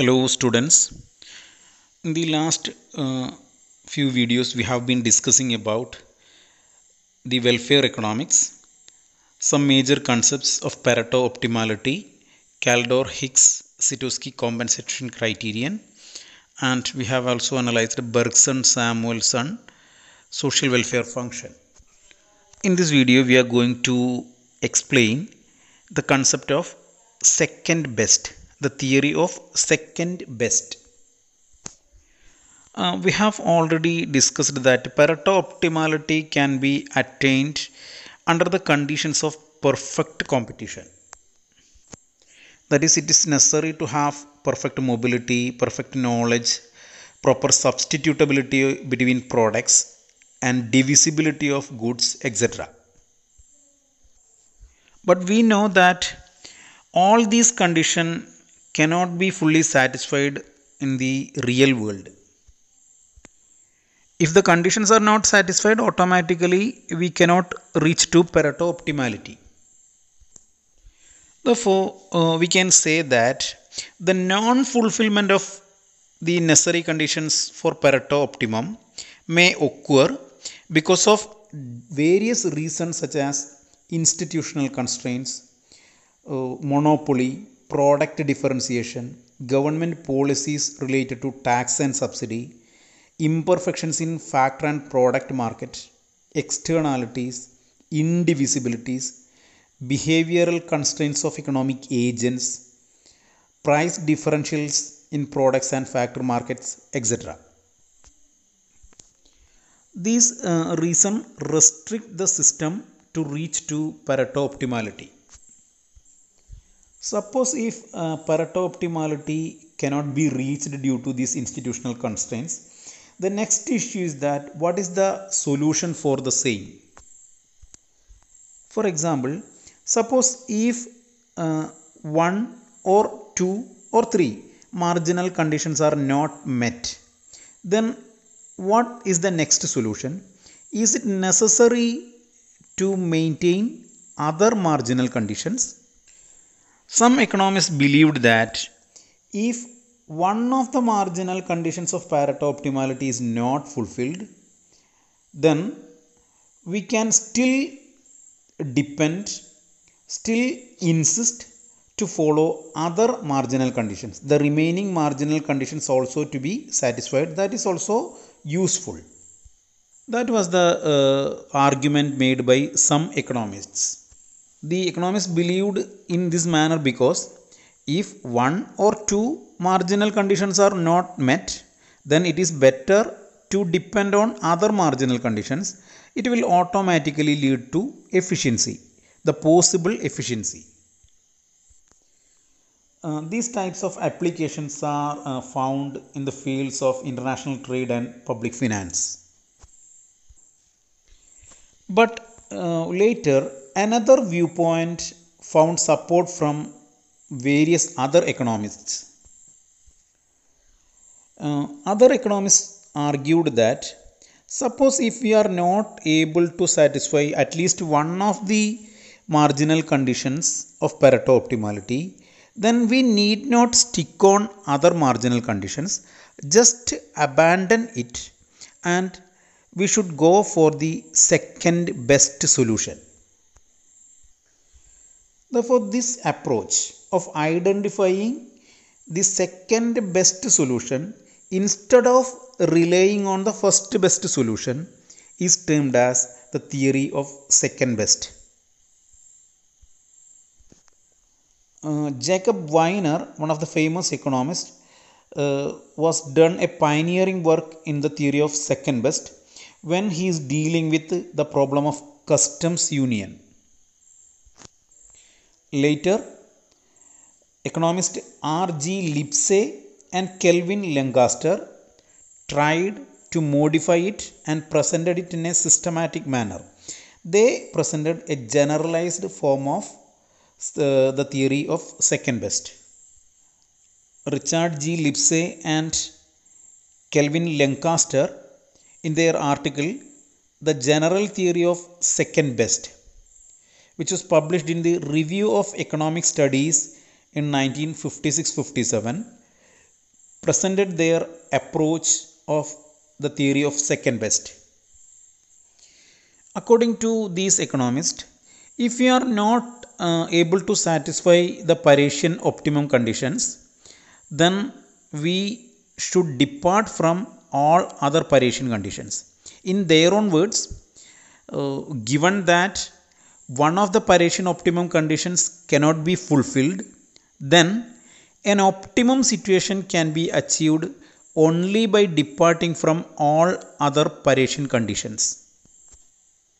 Hello students. In the last uh, few videos we have been discussing about the welfare economics, some major concepts of Pareto optimality, Kaldor Hicks Sitowski compensation criterion and we have also analyzed Bergson Samuelson social welfare function. In this video we are going to explain the concept of second best the theory of second best. Uh, we have already discussed that Pareto optimality can be attained under the conditions of perfect competition. That is, it is necessary to have perfect mobility, perfect knowledge, proper substitutability between products, and divisibility of goods, etc. But we know that all these conditions cannot be fully satisfied in the real world. If the conditions are not satisfied, automatically we cannot reach to Pareto optimality. Therefore, uh, we can say that the non fulfillment of the necessary conditions for Pareto optimum may occur because of various reasons such as institutional constraints, uh, monopoly, product differentiation, government policies related to tax and subsidy, imperfections in factor and product market, externalities, indivisibilities, behavioral constraints of economic agents, price differentials in products and factor markets, etc. These uh, reasons restrict the system to reach to Pareto optimality. Suppose if uh, Pareto optimality cannot be reached due to these institutional constraints, the next issue is that what is the solution for the same? For example, suppose if uh, 1 or 2 or 3 marginal conditions are not met, then what is the next solution? Is it necessary to maintain other marginal conditions? Some economists believed that if one of the marginal conditions of Pareto optimality is not fulfilled, then we can still depend, still insist to follow other marginal conditions. The remaining marginal conditions also to be satisfied. That is also useful. That was the uh, argument made by some economists the economists believed in this manner because if one or two marginal conditions are not met, then it is better to depend on other marginal conditions. It will automatically lead to efficiency, the possible efficiency. Uh, these types of applications are uh, found in the fields of international trade and public finance. But uh, later, Another viewpoint found support from various other economists. Uh, other economists argued that suppose if we are not able to satisfy at least one of the marginal conditions of Pareto optimality, then we need not stick on other marginal conditions, just abandon it and we should go for the second best solution. Therefore, this approach of identifying the second best solution instead of relying on the first best solution is termed as the theory of second best. Uh, Jacob Weiner, one of the famous economists, uh, was done a pioneering work in the theory of second best when he is dealing with the problem of customs union. Later, economists R. G. Lipsey and Kelvin Lancaster tried to modify it and presented it in a systematic manner. They presented a generalized form of the, uh, the theory of second best. Richard G. Lipsey and Kelvin Lancaster in their article The General Theory of Second Best which was published in the Review of Economic Studies in 1956 57, presented their approach of the theory of second best. According to these economists, if you are not uh, able to satisfy the Parisian optimum conditions, then we should depart from all other Parisian conditions. In their own words, uh, given that one of the Paretion optimum conditions cannot be fulfilled, then an optimum situation can be achieved only by departing from all other Paretion conditions.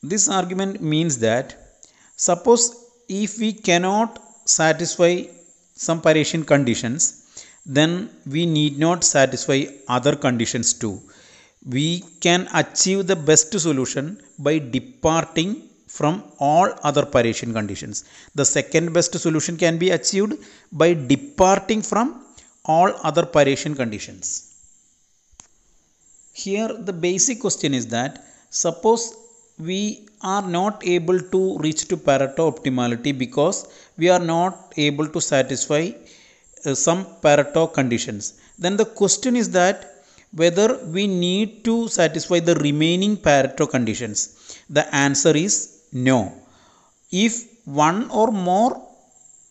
This argument means that suppose if we cannot satisfy some Paretion conditions, then we need not satisfy other conditions too. We can achieve the best solution by departing from all other Parisian conditions. The second best solution can be achieved by departing from all other Parisian conditions. Here the basic question is that suppose we are not able to reach to Pareto optimality because we are not able to satisfy uh, some Pareto conditions. Then the question is that whether we need to satisfy the remaining Pareto conditions. The answer is no. If one or more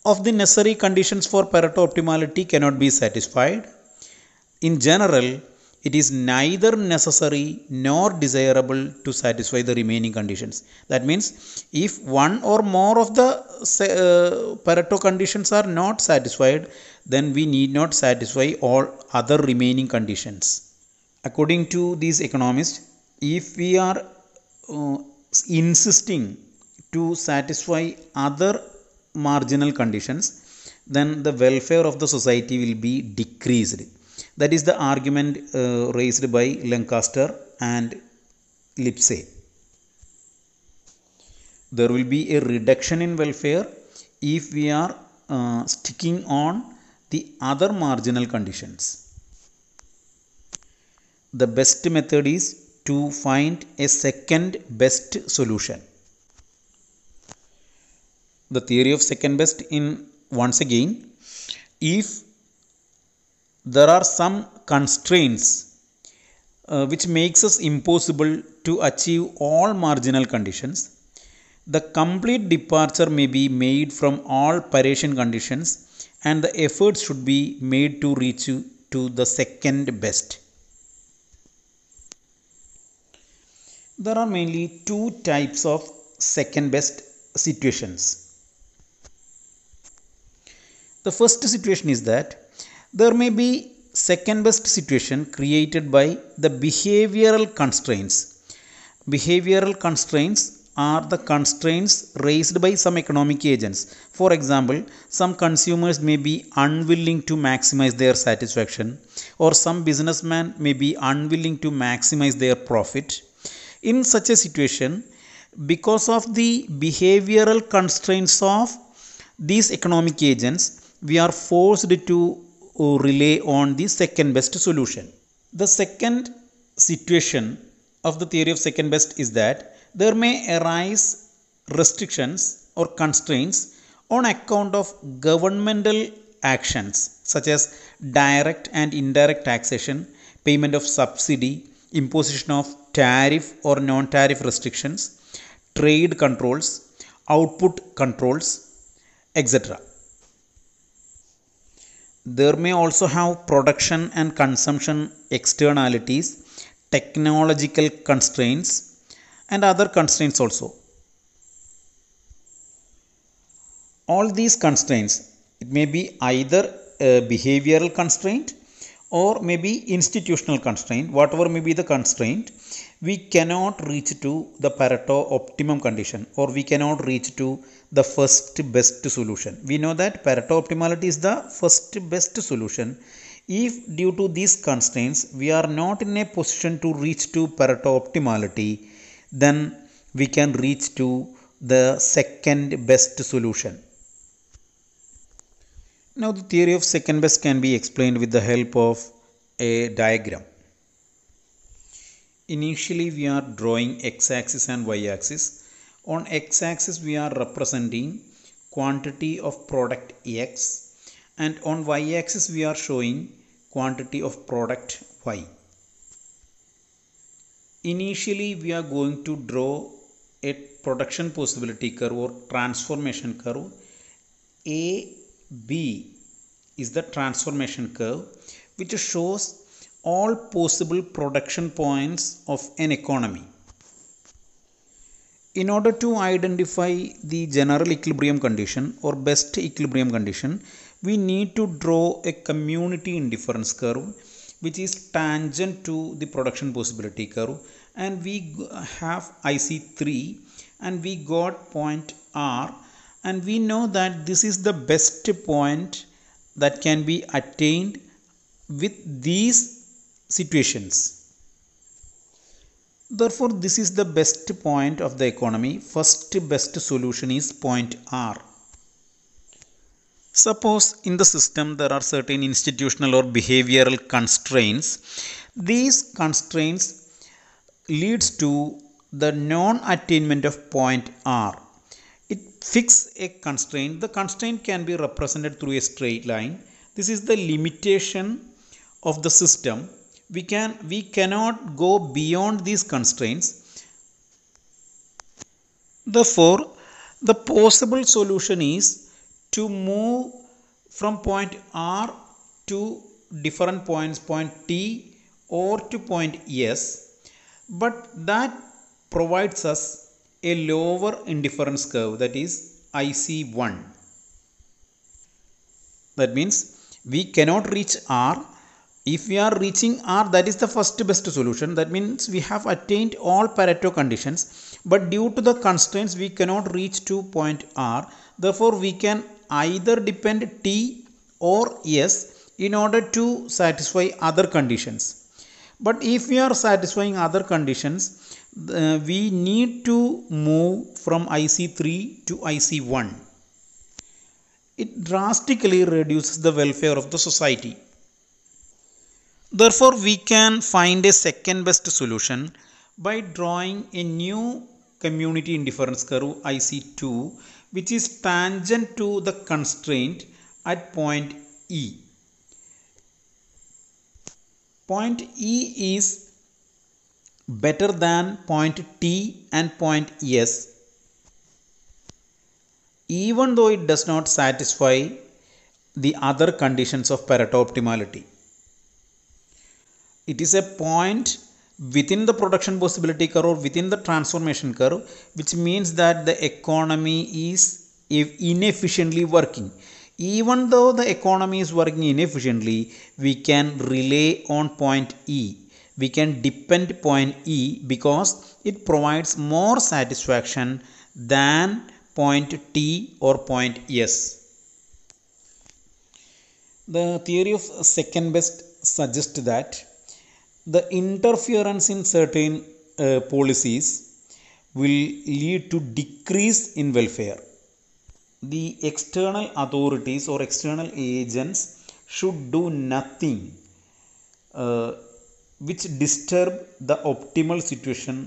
of the necessary conditions for Pareto optimality cannot be satisfied. In general, it is neither necessary nor desirable to satisfy the remaining conditions. That means, if one or more of the uh, Pareto conditions are not satisfied, then we need not satisfy all other remaining conditions. According to these economists, if we are uh, insisting to satisfy other marginal conditions then the welfare of the society will be decreased that is the argument uh, raised by lancaster and lipsey there will be a reduction in welfare if we are uh, sticking on the other marginal conditions the best method is to find a second best solution. The theory of second best in once again, if there are some constraints uh, which makes us impossible to achieve all marginal conditions, the complete departure may be made from all Paretion conditions and the efforts should be made to reach to the second best. There are mainly two types of second best situations. The first situation is that there may be second best situation created by the behavioral constraints. Behavioral constraints are the constraints raised by some economic agents. For example, some consumers may be unwilling to maximize their satisfaction, or some businessman may be unwilling to maximize their profit, in such a situation, because of the behavioral constraints of these economic agents, we are forced to uh, rely on the second best solution. The second situation of the theory of second best is that there may arise restrictions or constraints on account of governmental actions such as direct and indirect taxation, payment of subsidy, imposition of tariff or non-tariff restrictions, trade controls, output controls, etc. There may also have production and consumption externalities, technological constraints, and other constraints also. All these constraints, it may be either a behavioral constraint or maybe institutional constraint, whatever may be the constraint, we cannot reach to the Pareto optimum condition or we cannot reach to the first best solution. We know that Pareto optimality is the first best solution. If due to these constraints we are not in a position to reach to Pareto optimality, then we can reach to the second best solution. Now the theory of second best can be explained with the help of a diagram. Initially we are drawing x-axis and y-axis. On x-axis we are representing quantity of product x and on y-axis we are showing quantity of product y. Initially we are going to draw a production possibility curve or transformation curve. A, B is the transformation curve which shows all possible production points of an economy. In order to identify the general equilibrium condition or best equilibrium condition, we need to draw a community indifference curve which is tangent to the production possibility curve and we have IC3 and we got point R and we know that this is the best point that can be attained with these situations. Therefore, this is the best point of the economy. First best solution is point R. Suppose in the system there are certain institutional or behavioral constraints. These constraints leads to the non-attainment of point R. It fix a constraint. The constraint can be represented through a straight line. This is the limitation of the system we can we cannot go beyond these constraints therefore the possible solution is to move from point r to different points point t or to point s but that provides us a lower indifference curve that is ic1 that means we cannot reach r if we are reaching r that is the first best solution that means we have attained all pareto conditions but due to the constraints we cannot reach to point r therefore we can either depend t or s in order to satisfy other conditions but if we are satisfying other conditions uh, we need to move from ic3 to ic1 it drastically reduces the welfare of the society Therefore, we can find a second best solution by drawing a new community indifference curve IC2 which is tangent to the constraint at point E. Point E is better than point T and point S even though it does not satisfy the other conditions of Pareto optimality it is a point within the production possibility curve or within the transformation curve which means that the economy is inefficiently working even though the economy is working inefficiently we can rely on point e we can depend point e because it provides more satisfaction than point t or point s the theory of second best suggests that the interference in certain uh, policies will lead to decrease in welfare the external authorities or external agents should do nothing uh, which disturb the optimal situation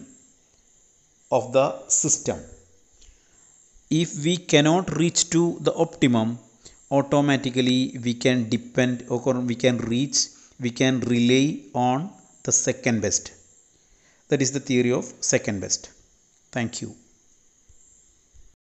of the system if we cannot reach to the optimum automatically we can depend or we can reach we can rely on the second best. That is the theory of second best. Thank you.